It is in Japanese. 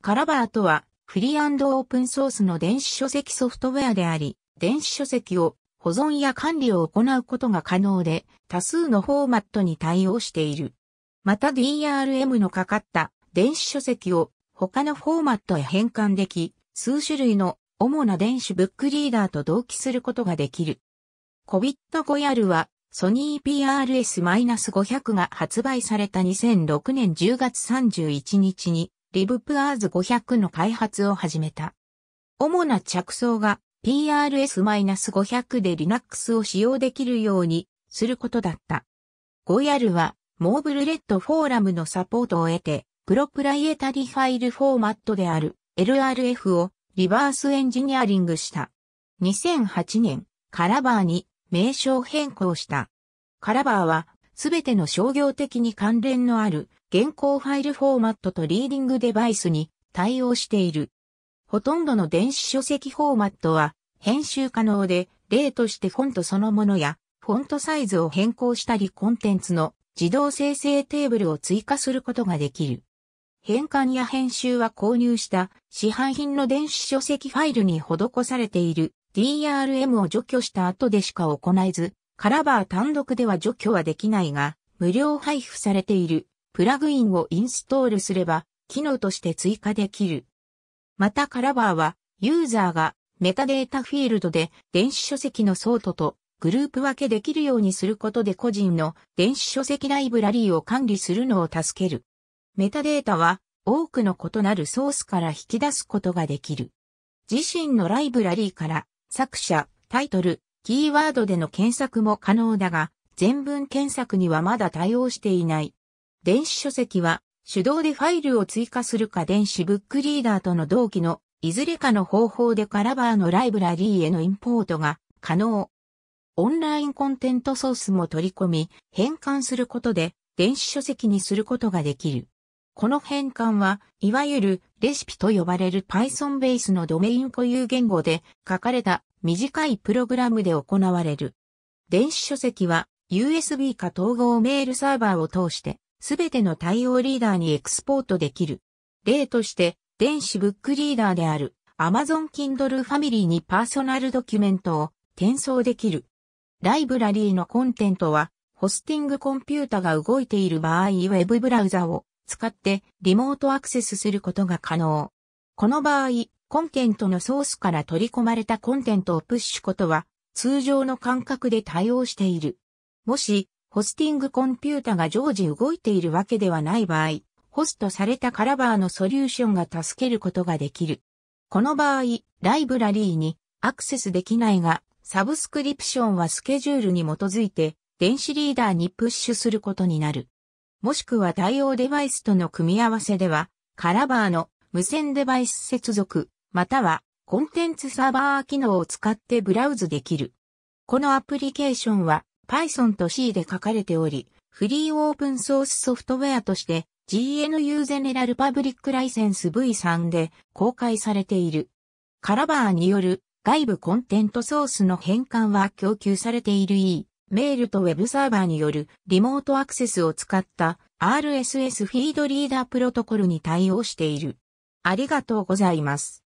カラバーとは、フリーオープンソースの電子書籍ソフトウェアであり、電子書籍を保存や管理を行うことが可能で、多数のフォーマットに対応している。また DRM のかかった電子書籍を他のフォーマットへ変換でき、数種類の主な電子ブックリーダーと同期することができる。COVID-5R はソニー PRS-500 が発売された2006年10月31日にリブプアーズ500の開発を始めた。主な着想が PRS-500 で Linux を使用できるようにすることだった。ゴヤルは、モーブルレッドフォーラムのサポートを得て、プロプライエタリファイルフォーマットである LRF をリバースエンジニアリングした。2008年、カラバーに名称変更した。カラバーはすべての商業的に関連のある現行ファイルフォーマットとリーディングデバイスに対応している。ほとんどの電子書籍フォーマットは編集可能で、例としてフォントそのものやフォントサイズを変更したりコンテンツの自動生成テーブルを追加することができる。変換や編集は購入した市販品の電子書籍ファイルに施されている DRM を除去した後でしか行えず、カラバー単独では除去はできないが、無料配布されているプラグインをインストールすれば、機能として追加できる。またカラバーは、ユーザーがメタデータフィールドで電子書籍のソートとグループ分けできるようにすることで個人の電子書籍ライブラリーを管理するのを助ける。メタデータは多くの異なるソースから引き出すことができる。自身のライブラリーから作者、タイトル、キーワードでの検索も可能だが、全文検索にはまだ対応していない。電子書籍は、手動でファイルを追加するか電子ブックリーダーとの同期のいずれかの方法でカラバーのライブラリーへのインポートが可能。オンラインコンテントソースも取り込み、変換することで電子書籍にすることができる。この変換は、いわゆるレシピと呼ばれる Python ベースのドメイン固有言語で書かれた短いプログラムで行われる。電子書籍は USB か統合メールサーバーを通してすべての対応リーダーにエクスポートできる。例として電子ブックリーダーである Amazon Kindle Family にパーソナルドキュメントを転送できる。ライブラリーのコンテントはホスティングコンピュータが動いている場合ウェブブラウザを使ってリモートアクセスすることが可能。この場合、コンテントのソースから取り込まれたコンテントをプッシュことは通常の感覚で対応している。もし、ホスティングコンピュータが常時動いているわけではない場合、ホストされたカラバーのソリューションが助けることができる。この場合、ライブラリーにアクセスできないが、サブスクリプションはスケジュールに基づいて電子リーダーにプッシュすることになる。もしくは対応デバイスとの組み合わせでは、カラバーの無線デバイス接続、またはコンテンツサーバー機能を使ってブラウズできる。このアプリケーションは Python と C で書かれており、フリーオープンソースソフトウェアとして GNU ゼネラルパブリックライセンス V3 で公開されている。カラバーによる外部コンテントソースの変換は供給されている E メールとウェブサーバーによるリモートアクセスを使った RSS フィードリーダープロトコルに対応している。ありがとうございます。